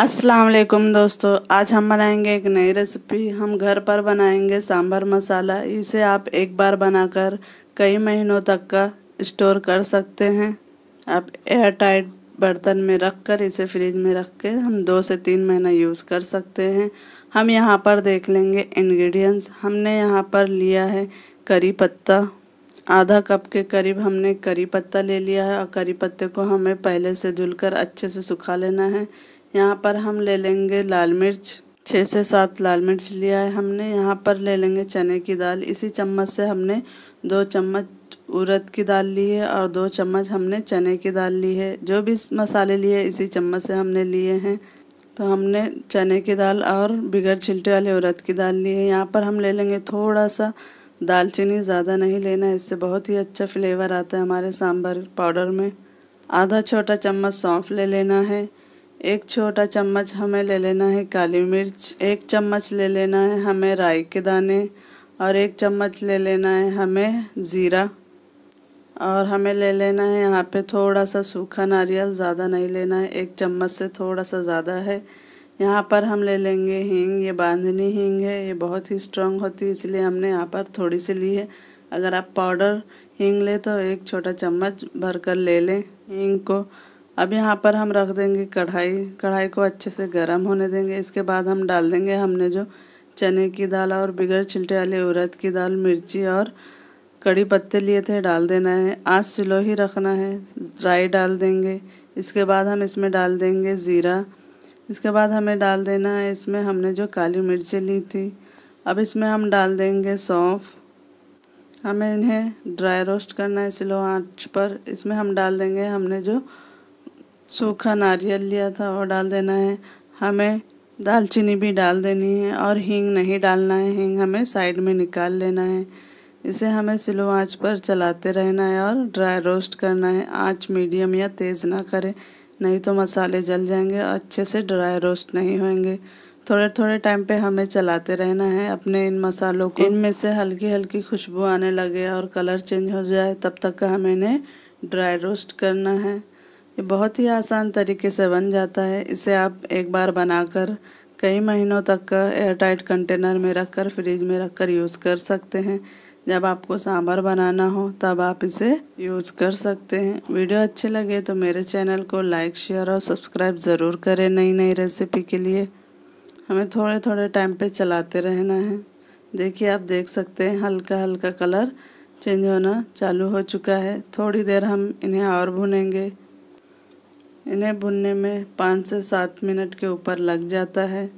अस्सलाम वालेकुम दोस्तों आज हम बनाएंगे एक नई रेसिपी हम घर पर बनाएंगे सांभर मसाला इसे आप एक बार बनाकर कई महीनों तक का स्टोर कर सकते हैं आप एयर टाइट बर्तन में रख कर इसे फ्रिज में रख के हम दो से तीन महीना यूज़ कर सकते हैं हम यहाँ पर देख लेंगे इंग्रेडिएंट्स हमने यहाँ पर लिया है करी पत्ता आधा कप के करीब हमने करी पत्ता ले लिया है और करी पत्ते को हमें पहले से धुलकर अच्छे से सुखा लेना है यहाँ पर हम ले लेंगे लाल मिर्च छः से सात लाल मिर्च लिया है हमने यहाँ पर ले लेंगे चने की दाल इसी चम्मच से हमने दो चम्मच उड़द की दाल ली है और दो चम्मच हमने चने की दाल ली है जो भी मसाले लिए इसी चम्मच से हमने लिए हैं तो हमने चने की दाल और बिगर छिलटे वाले उड़द की दाल ली है यहाँ पर हम ले लेंगे थोड़ा सा दालचीनी ज़्यादा नहीं लेना है इससे बहुत ही अच्छा फ्लेवर आता है हमारे सांभर पाउडर में आधा छोटा चम्मच सौंफ ले लेना है एक छोटा चम्मच हमें ले लेना है काली मिर्च एक चम्मच ले लेना है हमें राई के दाने और एक चम्मच ले लेना है हमें ज़ीरा और हमें ले लेना है यहाँ पे थोड़ा सा सूखा नारियल ज़्यादा नहीं लेना है एक चम्मच से थोड़ा सा ज़्यादा है यहाँ पर हम ले लेंगे हींग ये बांधनी हींग है ये बहुत ही स्ट्रांग होती है इसलिए हमने यहाँ पर थोड़ी सी ली है अगर आप पाउडर हींग ले तो एक छोटा चम्मच भर कर ले लें हींग को अब यहाँ पर हम रख देंगे कढ़ाई कढ़ाई को अच्छे से गर्म होने देंगे इसके बाद हम डाल देंगे हमने जो चने की दाल और बिगर छिलटे वाले उड़द की दाल मिर्ची और कड़ी पत्ते लिए थे डाल देना है आँच सिलो ही रखना है राई डाल देंगे इसके बाद हम इसमें डाल देंगे ज़ीरा इसके बाद हमें डाल देना है इसमें हमने जो काली मिर्ची ली थी अब इसमें हम डाल देंगे सौंफ हमें इन्हें ड्राई रोस्ट करना है स्लो आँच पर इसमें हम डाल देंगे हमने जो सूखा नारियल लिया था वो डाल देना है हमें दालचीनी भी डाल देनी है और हींग नहीं डालना है हींग हमें साइड में निकाल लेना है इसे हमें स्लो आंच पर चलाते रहना है और ड्राई रोस्ट करना है आंच मीडियम या तेज़ ना करें नहीं तो मसाले जल जाएंगे और अच्छे से ड्राई रोस्ट नहीं होंगे थोड़े थोड़े टाइम पे हमें चलाते रहना है अपने इन मसालों को इनमें से हल्की हल्की खुशबू आने लगे और कलर चेंज हो जाए तब तक का हमें इन्हें ड्राई रोस्ट करना है ये बहुत ही आसान तरीके से बन जाता है इसे आप एक बार बनाकर कई महीनों तक का एयरटाइट कंटेनर में रखकर फ्रिज में रखकर यूज़ कर सकते हैं जब आपको सांभर बनाना हो तब आप इसे यूज़ कर सकते हैं वीडियो अच्छे लगे तो मेरे चैनल को लाइक शेयर और सब्सक्राइब ज़रूर करें नई नई रेसिपी के लिए हमें थोड़े थोड़े टाइम पे चलाते रहना है देखिए आप देख सकते हैं हल्का हल्का कलर चेंज होना चालू हो चुका है थोड़ी देर हम इन्हें और भुनेंगे इन्हें भुनने में पाँच से सात मिनट के ऊपर लग जाता है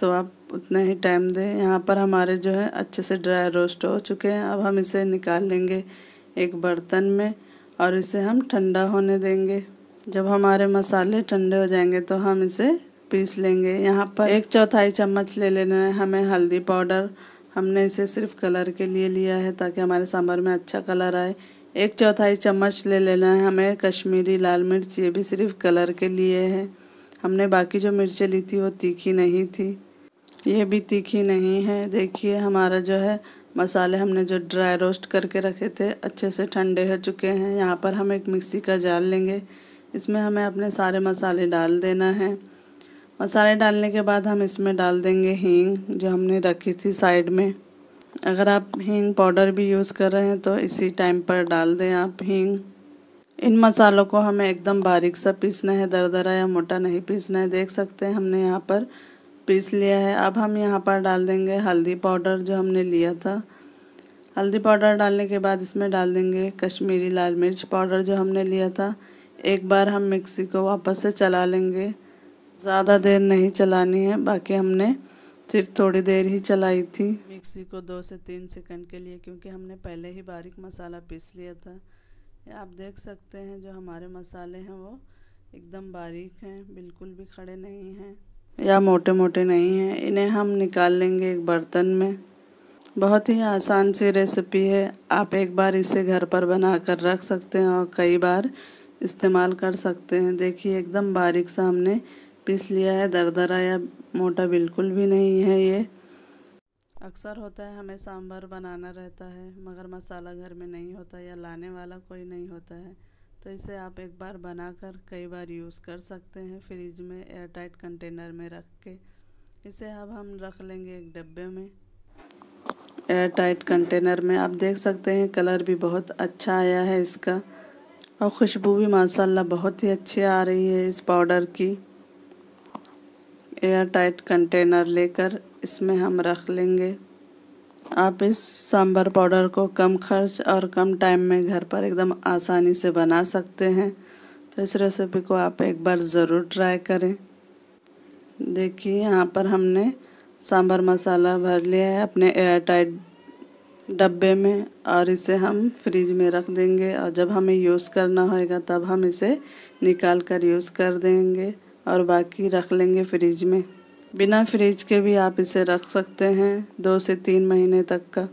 तो आप उतना ही टाइम दें यहाँ पर हमारे जो है अच्छे से ड्राई रोस्ट हो चुके हैं अब हम इसे निकाल लेंगे एक बर्तन में और इसे हम ठंडा होने देंगे जब हमारे मसाले ठंडे हो जाएंगे तो हम इसे पीस लेंगे यहाँ पर एक चौथाई चम्मच ले लेना है हमें हल्दी पाउडर हमने इसे सिर्फ कलर के लिए लिया है ताकि हमारे सांभर में अच्छा कलर आए एक चौथाई चम्मच ले लेना है हमें कश्मीरी लाल मिर्च ये भी सिर्फ कलर के लिए है हमने बाकी जो मिर्चें ली थी वो तीखी नहीं थी ये भी तीखी नहीं है देखिए हमारा जो है मसाले हमने जो ड्राई रोस्ट करके रखे थे अच्छे से ठंडे हो चुके हैं यहाँ पर हम एक मिक्सी का जाल लेंगे इसमें हमें अपने सारे मसाले डाल देना है मसाले डालने के बाद हम इसमें डाल देंगे हींग जो हमने रखी थी साइड में अगर आप हींग पाउडर भी यूज़ कर रहे हैं तो इसी टाइम पर डाल दें आप हींग इन मसालों को हमें एकदम बारीक सा पीसना है दरदरा या मोटा नहीं पीसना है देख सकते हैं हमने यहाँ पर पीस लिया है अब हम यहाँ पर डाल देंगे हल्दी पाउडर जो हमने लिया था हल्दी पाउडर डालने के बाद इसमें डाल देंगे कश्मीरी लाल मिर्च पाउडर जो हमने लिया था एक बार हम मिक्सी को वापस से चला लेंगे ज़्यादा देर नहीं चलानी है बाकी हमने सिर्फ थोड़ी देर ही चलाई थी मिक्सी को दो से तीन सेकंड के लिए क्योंकि हमने पहले ही बारीक मसाला पीस लिया था आप देख सकते हैं जो हमारे मसाले हैं वो एकदम बारीक हैं बिल्कुल भी खड़े नहीं हैं या मोटे मोटे नहीं हैं इन्हें हम निकाल लेंगे एक बर्तन में बहुत ही आसान सी रेसिपी है आप एक बार इसे घर पर बना कर रख सकते हैं और कई बार इस्तेमाल कर सकते हैं देखिए एकदम बारीक सा हमने पीस लिया है दरदरा या मोटा बिल्कुल भी नहीं है ये अक्सर होता है हमें सांभर बनाना रहता है मगर मसाला घर में नहीं होता या लाने वाला कोई नहीं होता है तो इसे आप एक बार बनाकर कई बार यूज़ कर सकते हैं फ्रिज में एयर टाइट कंटेनर में रख के इसे अब हम रख लेंगे एक डब्बे में एयर टाइट कंटेनर में आप देख सकते हैं कलर भी बहुत अच्छा आया है इसका और खुशबू भी माशाल्लाह बहुत ही अच्छी आ रही है इस पाउडर की एयर टाइट कंटेनर लेकर इसमें हम रख लेंगे आप इस सांभर पाउडर को कम खर्च और कम टाइम में घर पर एकदम आसानी से बना सकते हैं तो इस रेसिपी को आप एक बार ज़रूर ट्राई करें देखिए यहाँ पर हमने सांभर मसाला भर लिया है अपने एयर टाइट डब्बे में और इसे हम फ्रिज में रख देंगे और जब हमें यूज़ करना होगा तब हम इसे निकाल कर यूज़ कर देंगे और बाकी रख लेंगे फ्रिज में बिना फ्रिज के भी आप इसे रख सकते हैं दो से तीन महीने तक का